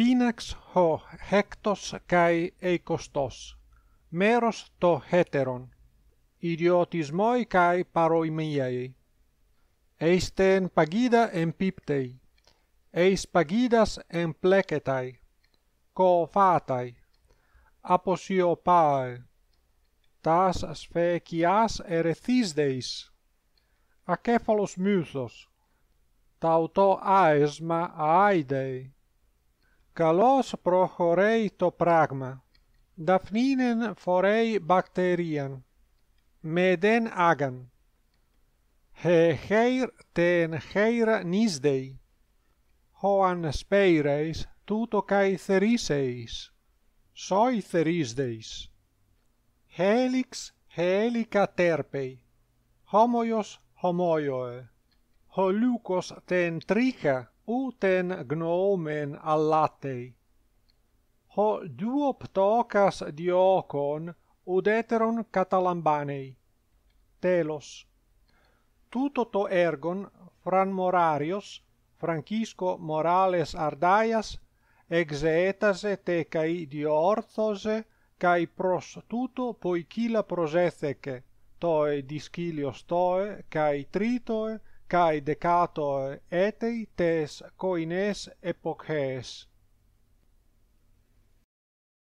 Pinax ho hektos kai ekostos meros to heteron idiotismoi kai paroi miei eistēn pagida en piptei eis pagidas en pleketai ko phatai aposiopae tas asphekias erethisdeis akefalos mysos tauto aisma aidai calos prochorei to pragma dapninen forei bakterian. meden agan he heir ten heira nisdei Hoan an speireis tuto kai theriseis soi therisdeis helix helica terpei homoios homoioe holukos ten tricha uten gnomen allatei. Ho duo ptocas diocon udeteron catalambanei. Telos. Tuto to ergon fran morarios, Francisco Morales Ardayas, exeetase te cae diorthose, cae pros tuto poikila proseceque, toe discilios toe, cae tritoe, cae decato etei tes coines epochees.